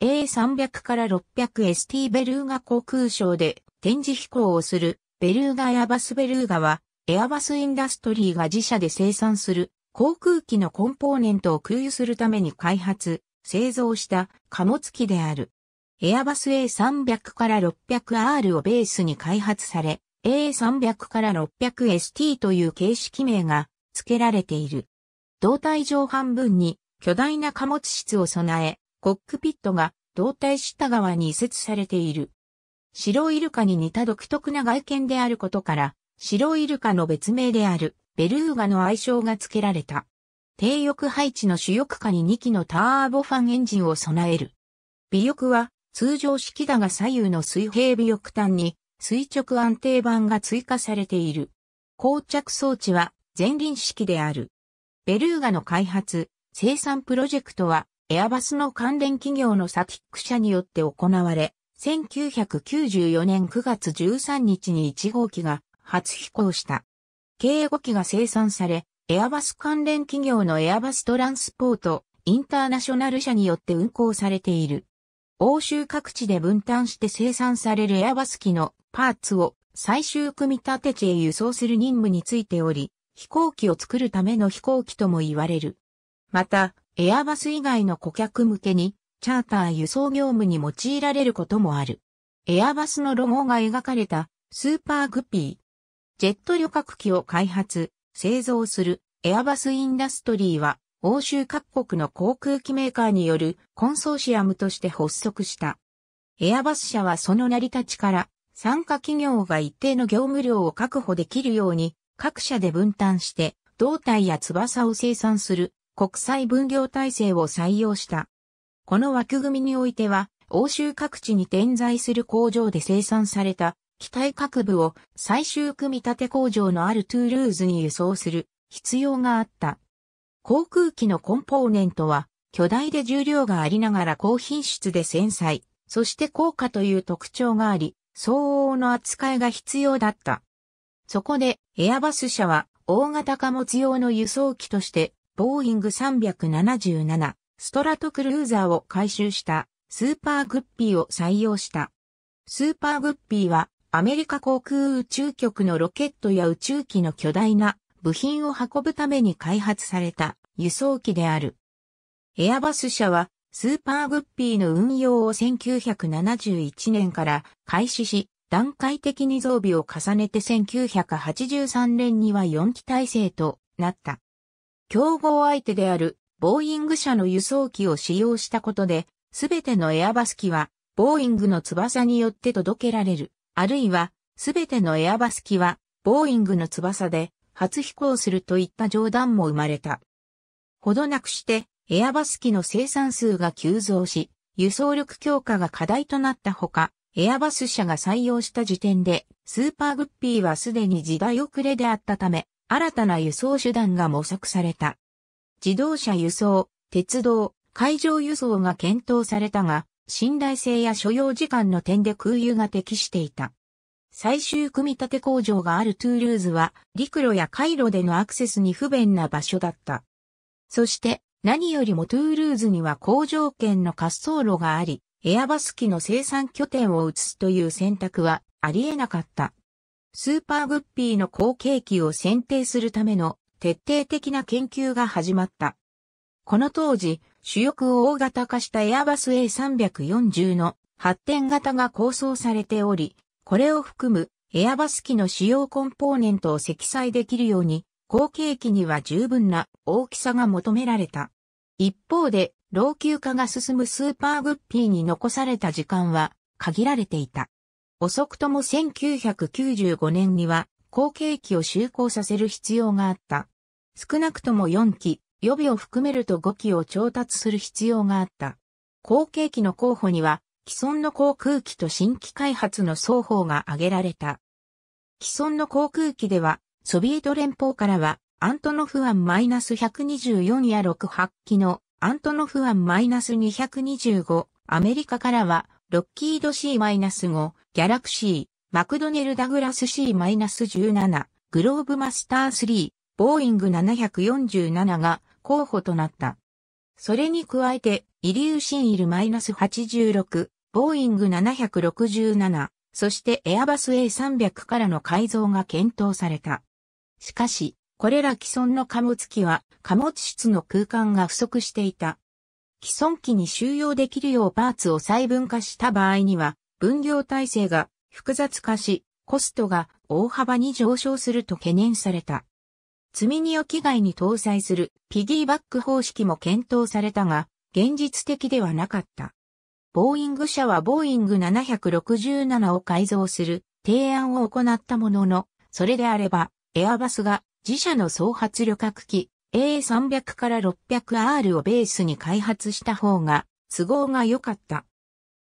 A300 から 600ST ベルーガ航空ショーで展示飛行をするベルーガエアバスベルーガはエアバスインダストリーが自社で生産する航空機のコンポーネントを空輸するために開発、製造した貨物機である。エアバス A300 から 600R をベースに開発され、A300 から 600ST という形式名が付けられている。胴体上半分に巨大な貨物室を備え、コックピットが胴体下側に移設されている。白イルカに似た独特な外見であることから、白イルカの別名であるベルーガの愛称が付けられた。低翼配置の主翼下に2機のターボファンエンジンを備える。尾翼は通常式だが左右の水平尾翼端に垂直安定板が追加されている。膠着装置は前輪式である。ベルーガの開発、生産プロジェクトはエアバスの関連企業のサティック社によって行われ、1994年9月13日に1号機が初飛行した。計5機が生産され、エアバス関連企業のエアバストランスポート、インターナショナル社によって運行されている。欧州各地で分担して生産されるエアバス機のパーツを最終組み立て地へ輸送する任務についており、飛行機を作るための飛行機とも言われる。また、エアバス以外の顧客向けに、チャーター輸送業務に用いられることもある。エアバスのロゴが描かれたスーパーグピー。ジェット旅客機を開発、製造するエアバスインダストリーは欧州各国の航空機メーカーによるコンソーシアムとして発足した。エアバス社はその成り立ちから参加企業が一定の業務量を確保できるように各社で分担して胴体や翼を生産する国際分業体制を採用した。この枠組みにおいては、欧州各地に点在する工場で生産された機体各部を最終組み立て工場のあるトゥールーズに輸送する必要があった。航空機のコンポーネントは巨大で重量がありながら高品質で繊細、そして高価という特徴があり、相応の扱いが必要だった。そこでエアバス社は大型貨物用の輸送機としてボーイング377ストラトクルーザーを回収したスーパーグッピーを採用した。スーパーグッピーはアメリカ航空宇宙局のロケットや宇宙機の巨大な部品を運ぶために開発された輸送機である。エアバス社はスーパーグッピーの運用を1971年から開始し、段階的に増備を重ねて1983年には4機体制となった。競合相手であるボーイング社の輸送機を使用したことで、すべてのエアバス機は、ボーイングの翼によって届けられる。あるいは、すべてのエアバス機は、ボーイングの翼で、初飛行するといった冗談も生まれた。ほどなくして、エアバス機の生産数が急増し、輸送力強化が課題となったほか、エアバス社が採用した時点で、スーパーグッピーはすでに時代遅れであったため、新たな輸送手段が模索された。自動車輸送、鉄道、海上輸送が検討されたが、信頼性や所要時間の点で空輸が適していた。最終組み立て工場があるトゥールーズは、陸路や回路でのアクセスに不便な場所だった。そして、何よりもトゥールーズには工場圏の滑走路があり、エアバス機の生産拠点を移すという選択はありえなかった。スーパーグッピーの後継機を選定するための徹底的な研究が始まった。この当時、主翼を大型化したエアバス A340 の発展型が構想されており、これを含むエアバス機の主要コンポーネントを積載できるように、後継機には十分な大きさが求められた。一方で、老朽化が進むスーパーグッピーに残された時間は限られていた。遅くとも1995年には後継機を就航させる必要があった。少なくとも4機、予備を含めると5機を調達する必要があった。後継機の候補には、既存の航空機と新規開発の双方が挙げられた。既存の航空機では、ソビエト連邦からは、アントノフアン -124 や68機のアントノフアン -225、アメリカからは、ロッキード C-5、ギャラクシー、マクドネルダグラス C-17、グローブマスター3、ボーイング747が候補となった。それに加えて、イリューシンイル -86、ボーイング767、そしてエアバス A300 からの改造が検討された。しかし、これら既存の貨物機は貨物室の空間が不足していた。既存機に収容できるようパーツを細分化した場合には、分業体制が複雑化し、コストが大幅に上昇すると懸念された。積み荷を機外に搭載するピギーバック方式も検討されたが、現実的ではなかった。ボーイング社はボーイング767を改造する提案を行ったものの、それであればエアバスが自社の総発旅客機 A300 から 600R をベースに開発した方が都合が良かった。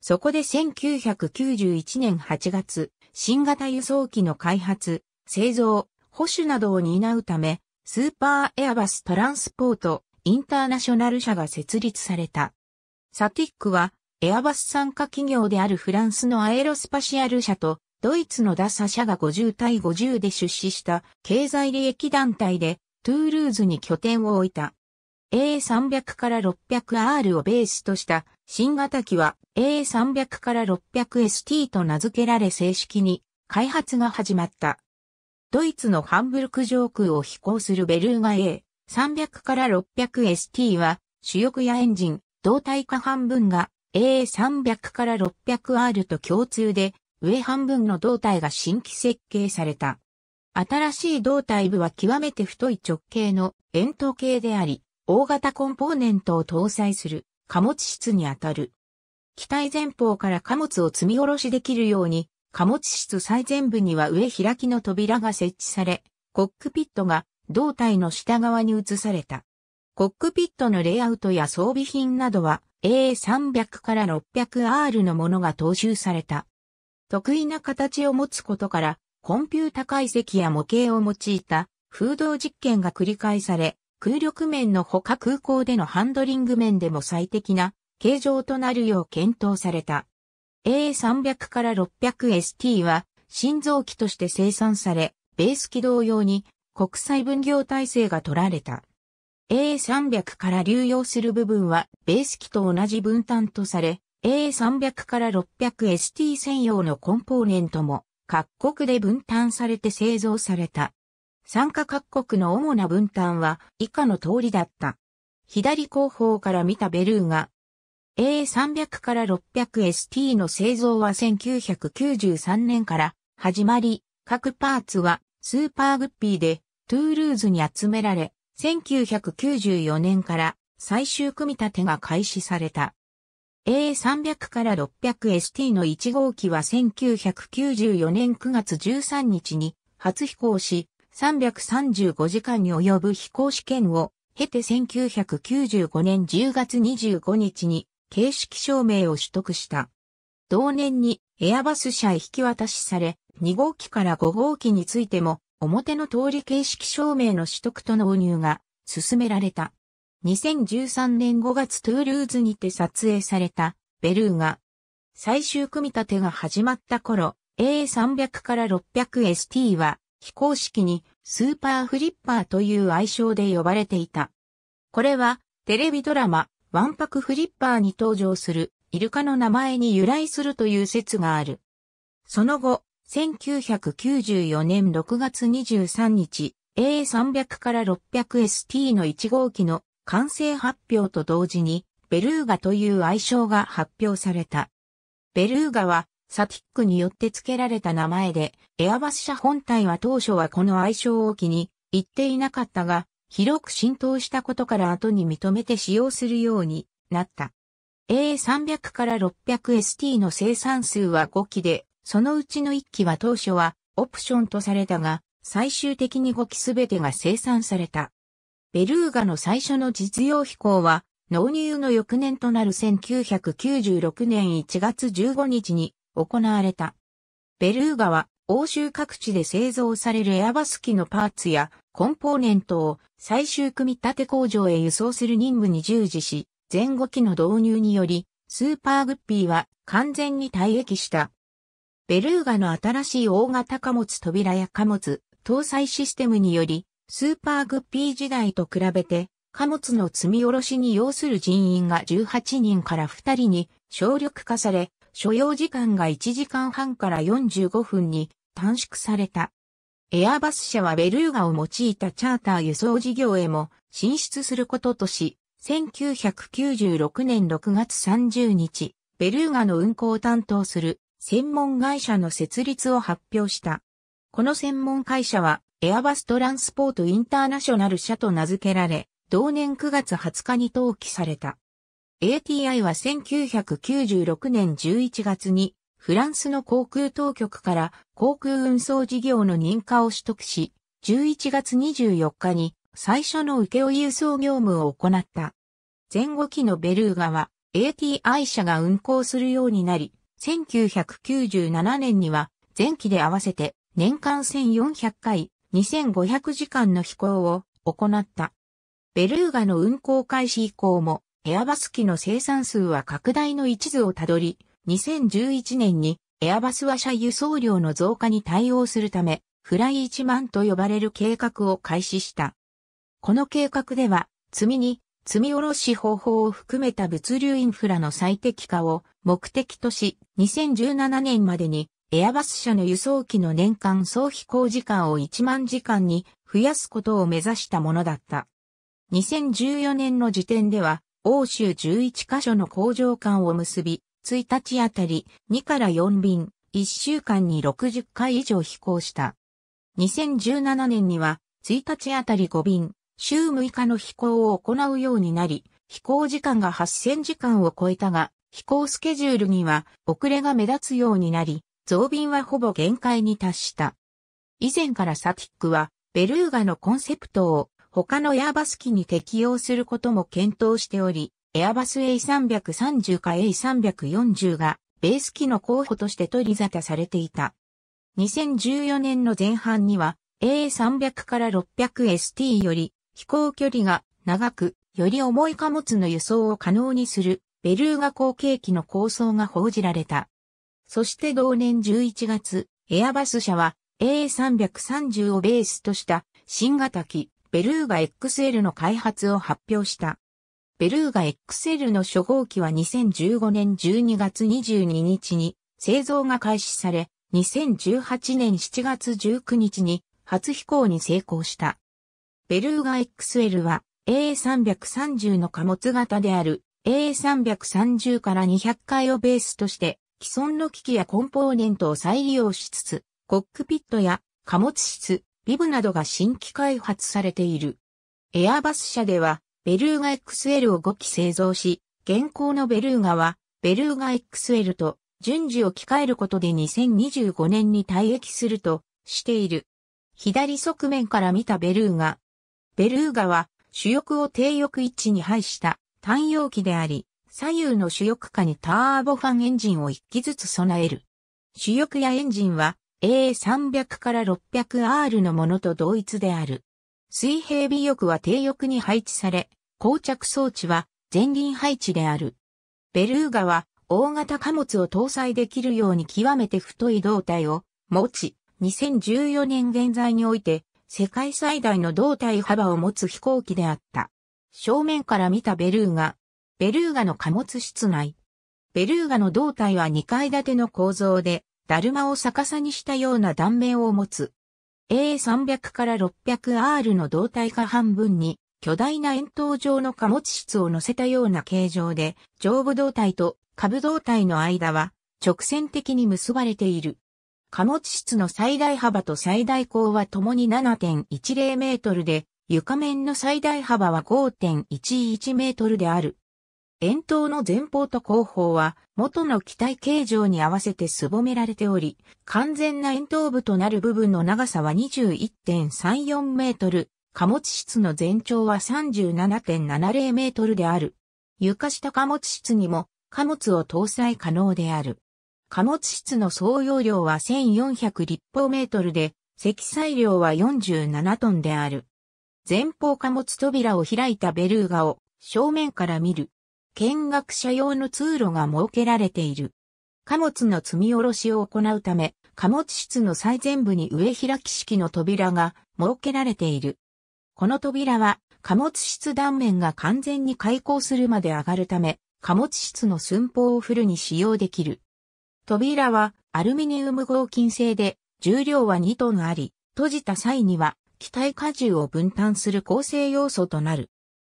そこで1991年8月、新型輸送機の開発、製造、保守などを担うため、スーパーエアバストランスポートインターナショナル社が設立された。サティックは、エアバス参加企業であるフランスのアエロスパシアル社とドイツのダサ社が50対50で出資した経済利益団体でトゥールーズに拠点を置いた。A300 から 600R をベースとした新型機は A300 から 600ST と名付けられ正式に開発が始まった。ドイツのハンブルク上空を飛行するベルーガ A300 から 600ST は主翼やエンジン、胴体下半分が A300 から 600R と共通で上半分の胴体が新規設計された。新しい胴体部は極めて太い直径の円筒形であり、大型コンポーネントを搭載する貨物室にあたる。機体前方から貨物を積み下ろしできるように、貨物室最前部には上開きの扉が設置され、コックピットが胴体の下側に移された。コックピットのレイアウトや装備品などは A300 から 600R のものが踏襲された。得意な形を持つことからコンピュータ解析や模型を用いた風洞実験が繰り返され、空力面のほか空港でのハンドリング面でも最適な形状となるよう検討された。A300 から 600ST は心臓機として生産され、ベース機同様に国際分業体制が取られた。A300 から流用する部分はベース機と同じ分担とされ、A300 から 600ST 専用のコンポーネントも各国で分担されて製造された。参加各国の主な分担は以下の通りだった。左後方から見たベルーが A300 から 600ST の製造は1993年から始まり、各パーツはスーパーグッピーでトゥールーズに集められ、1994年から最終組み立てが開始された。A300 から 600ST の1号機は1994年9月13日に初飛行し、335時間に及ぶ飛行試験を経て1995年10月25日に形式証明を取得した。同年にエアバス社へ引き渡しされ、2号機から5号機についても表の通り形式証明の取得と納入が進められた。2013年5月トゥールーズにて撮影されたベルーガ。最終組み立てが始まった頃、A300 から 600ST は非公式にスーパーフリッパーという愛称で呼ばれていた。これはテレビドラマワンパクフリッパーに登場するイルカの名前に由来するという説がある。その後、1994年6月23日、A300 から 600ST の1号機の完成発表と同時に、ベルーガという愛称が発表された。ベルーガは、サティックによって付けられた名前で、エアバス社本体は当初はこの愛称を機に言っていなかったが、広く浸透したことから後に認めて使用するようになった。A300 から 600ST の生産数は5機で、そのうちの1機は当初はオプションとされたが、最終的に5機すべてが生産された。ベルーガの最初の実用飛行は、納入の翌年となる1996年1月15日に行われた。ベルーガは欧州各地で製造されるエアバス機のパーツやコンポーネントを最終組み立て工場へ輸送する任務に従事し、前後機の導入により、スーパーグッピーは完全に退役した。ベルーガの新しい大型貨物扉や貨物搭載システムにより、スーパーグッピー時代と比べて、貨物の積み下ろしに要する人員が18人から2人に省力化され、所要時間が1時間半から45分に短縮された。エアバス社はベルーガを用いたチャーター輸送事業へも進出することとし、1996年6月30日、ベルーガの運行を担当する専門会社の設立を発表した。この専門会社はエアバストランスポートインターナショナル社と名付けられ、同年9月20日に登記された。ATI は1996年11月にフランスの航空当局から航空運送事業の認可を取得し、11月24日に最初の請負輸送業務を行った。前後期のベルーガは ATI 社が運行するようになり、1997年には前期で合わせて年間1400回2500時間の飛行を行った。ベルーガの運行開始以降も、エアバス機の生産数は拡大の一途をたどり、2011年にエアバスは車輸送量の増加に対応するため、フライ1万と呼ばれる計画を開始した。この計画では、積みに、積み下ろし方法を含めた物流インフラの最適化を目的とし、2017年までにエアバス社の輸送機の年間総飛行時間を1万時間に増やすことを目指したものだった。2014年の時点では、欧州11カ所の工場間を結び、1日あたり2から4便、1週間に60回以上飛行した。2017年には、1日あたり5便、週6日の飛行を行うようになり、飛行時間が8000時間を超えたが、飛行スケジュールには遅れが目立つようになり、増便はほぼ限界に達した。以前からサティックは、ベルーガのコンセプトを他のエアバス機に適用することも検討しており、エアバス A330 か A340 がベース機の候補として取り沙汰されていた。2014年の前半には A300 から 600ST より飛行距離が長く、より重い貨物の輸送を可能にするベルーガ後継機の構想が報じられた。そして同年11月、エアバス社は A330 をベースとした新型機ベルーガ XL の開発を発表した。ベルーガ XL の初号機は2015年12月22日に製造が開始され、2018年7月19日に初飛行に成功した。ベルーガ XL は A330 の貨物型である A330 から200回をベースとして既存の機器やコンポーネントを再利用しつつ、コックピットや貨物室、ビブなどが新規開発されている。エアバス社では、ベルーガ XL を5機製造し、現行のベルーガは、ベルーガ XL と順次置き換えることで2025年に退役するとしている。左側面から見たベルーガ。ベルーガは主翼を低翼位置に配した単容機であり、左右の主翼下にターボファンエンジンを1機ずつ備える。主翼やエンジンは A300 から 600R のものと同一である。水平尾翼は低翼に配置され、膠着装置は前輪配置である。ベルーガは大型貨物を搭載できるように極めて太い胴体を持ち、2014年現在において世界最大の胴体幅を持つ飛行機であった。正面から見たベルーガ、ベルーガの貨物室内。ベルーガの胴体は2階建ての構造で、ダルマを逆さにしたような断面を持つ。A300 から 600R の胴体下半分に、巨大な円筒状の貨物室を乗せたような形状で、上部胴体と下部胴体の間は、直線的に結ばれている。貨物室の最大幅と最大高は共に7.10メートルで、床面の最大幅は5.11メートルである。円筒の前方と後方は元の機体形状に合わせてすぼめられており、完全な円筒部となる部分の長さは21.34メートル、貨物室の全長は37.70メートルである。床下貨物室にも貨物を搭載可能である。貨物室の総容量は1400立方メートルで、積載量は47トンである。前方貨物扉を開いたベルーガを正面から見る見学者用の通路が設けられている。貨物の積み下ろしを行うため、貨物室の最前部に上開き式の扉が設けられている。この扉は貨物室断面が完全に開口するまで上がるため、貨物室の寸法をフルに使用できる。扉はアルミニウム合金製で重量は2トンあり、閉じた際には機体荷重を分担する構成要素となる。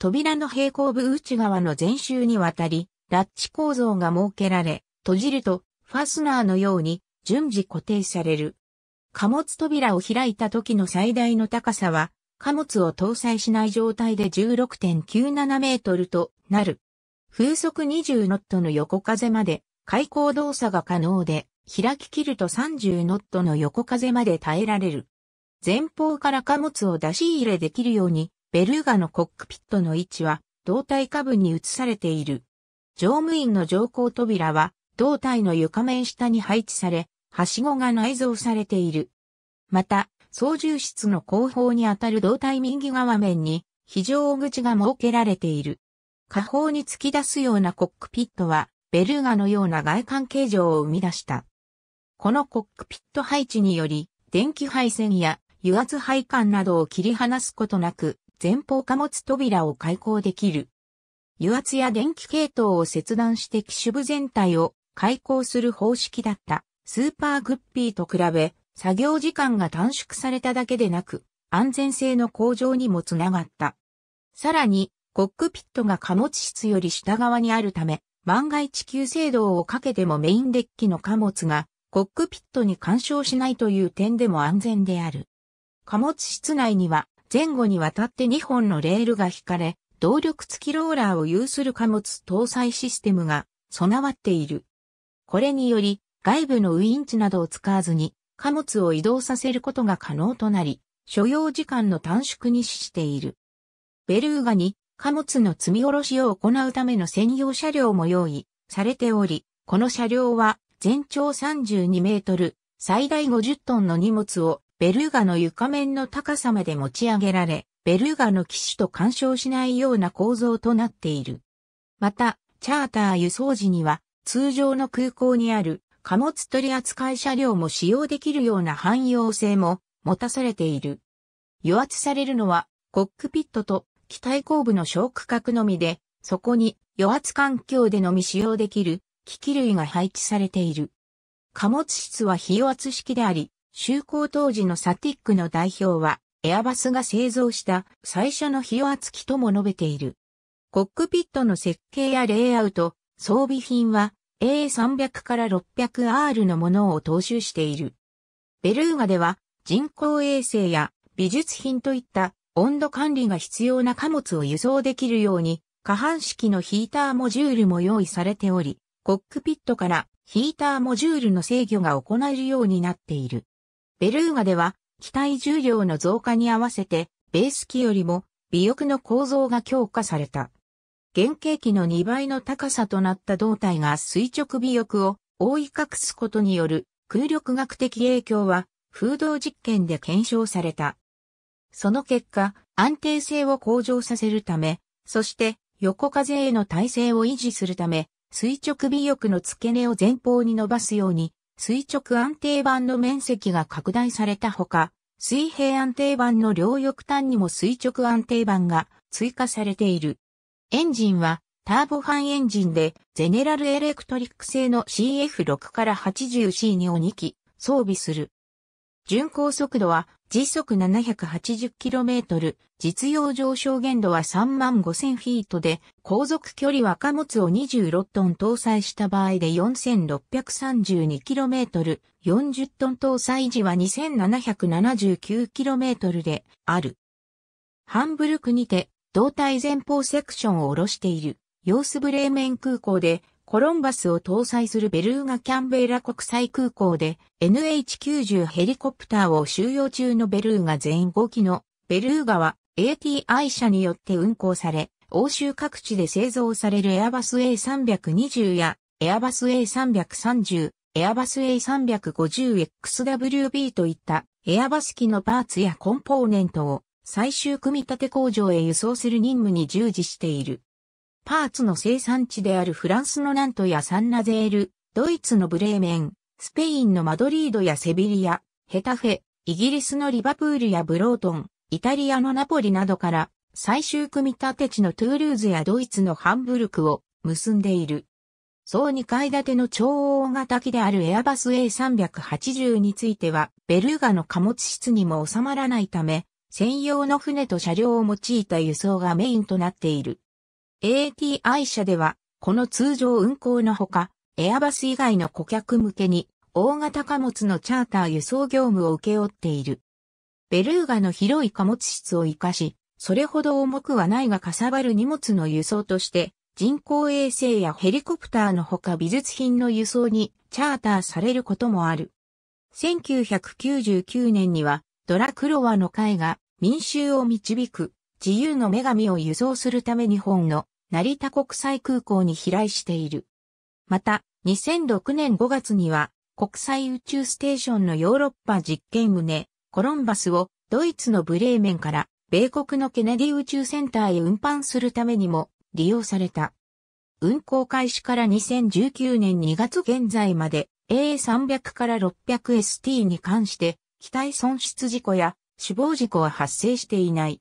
扉の平行部内側の全周にわたり、ラッチ構造が設けられ、閉じると、ファスナーのように順次固定される。貨物扉を開いた時の最大の高さは、貨物を搭載しない状態で16.97メートルとなる。風速20ノットの横風まで開口動作が可能で、開き切ると30ノットの横風まで耐えられる。前方から貨物を出し入れできるようにベルーガのコックピットの位置は胴体下部に移されている。乗務員の乗降扉は胴体の床面下に配置され、はしごが内蔵されている。また、操縦室の後方にあたる胴体右側面に非常口が設けられている。下方に突き出すようなコックピットは、ベルーガのような外観形状を生み出した。このコックピット配置により、電気配線や油圧配管などを切り離すことなく、前方貨物扉を開口できる。油圧や電気系統を切断して機種部全体を開口する方式だったスーパーグッピーと比べ作業時間が短縮されただけでなく安全性の向上にもつながった。さらにコックピットが貨物室より下側にあるため万が一急制動をかけてもメインデッキの貨物がコックピットに干渉しないという点でも安全である。貨物室内には前後にわたって2本のレールが引かれ、動力付きローラーを有する貨物搭載システムが備わっている。これにより、外部のウインチなどを使わずに、貨物を移動させることが可能となり、所要時間の短縮に資している。ベルーガに貨物の積み下ろしを行うための専用車両も用意されており、この車両は全長32メートル、最大50トンの荷物をベルーガの床面の高さまで持ち上げられ、ベルーガの機種と干渉しないような構造となっている。また、チャーター輸送時には、通常の空港にある貨物取扱車両も使用できるような汎用性も持たされている。与圧されるのは、コックピットと機体後部の小区画のみで、そこに与圧環境でのみ使用できる機器類が配置されている。貨物室は非与圧式であり、就航当時のサティックの代表は、エアバスが製造した最初の火を厚きとも述べている。コックピットの設計やレイアウト、装備品は A300 から 600R のものを踏襲している。ベルーガでは人工衛星や美術品といった温度管理が必要な貨物を輸送できるように下半式のヒーターモジュールも用意されており、コックピットからヒーターモジュールの制御が行えるようになっている。ベルーガでは、機体重量の増加に合わせて、ベース機よりも、尾翼の構造が強化された。原型機の2倍の高さとなった胴体が垂直尾翼を覆い隠すことによる空力学的影響は風洞実験で検証された。その結果、安定性を向上させるため、そして横風への耐性を維持するため、垂直尾翼の付け根を前方に伸ばすように垂直安定板の面積が拡大されたほか、水平安定板の両翼端にも垂直安定板が追加されている。エンジンはターボファンエンジンでゼネラルエレクトリック製の CF6 から 80C 2を2機装備する。巡航速度は時速 780km、実用上昇限度は3万5000フィートで、航続距離は貨物を26トン搭載した場合で 4632km、40トン搭載時は 2779km である。ハンブルクにて、胴体前方セクションを下ろしている、ヨースブレーメン空港でコロンバスを搭載するベルーガ・キャンベーラ国際空港で NH90 ヘリコプターを収容中のベルーガ全5機のベルーガは ATI 社によって運航され、欧州各地で製造されるエアバス A320 やエアバス A330、エアバス A350XWB といったエアバス機のパーツやコンポーネントを最終組み立て工場へ輸送する任務に従事している。パーツの生産地であるフランスのナントやサンナゼール、ドイツのブレーメン、スペインのマドリードやセビリア、ヘタフェ、イギリスのリバプールやブロートン、イタリアのナポリなどから最終組み立て地のトゥールーズやドイツのハンブルクを結んでいる。そう2階建ての超大型機であるエアバス A380 については、ベルーガの貨物室にも収まらないため、専用の船と車両を用いた輸送がメインとなっている。ATI 社では、この通常運行のほか、エアバス以外の顧客向けに、大型貨物のチャーター輸送業務を請け負っている。ベルーガの広い貨物室を活かし、それほど重くはないがかさばる荷物の輸送として、人工衛星やヘリコプターのほか美術品の輸送にチャーターされることもある。1999年にはドラクロワの会が民衆を導く自由の女神を輸送するため日本の成田国際空港に飛来している。また、2006年5月には、国際宇宙ステーションのヨーロッパ実験棟、コロンバスをドイツのブレーメンから米国のケネディ宇宙センターへ運搬するためにも利用された。運行開始から2019年2月現在まで A300 から 600ST に関して機体損失事故や死亡事故は発生していない。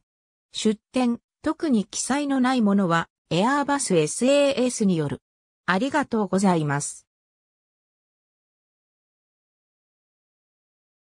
出典、特に記載のないものは、エアーバス SAS による。ありがとうございます。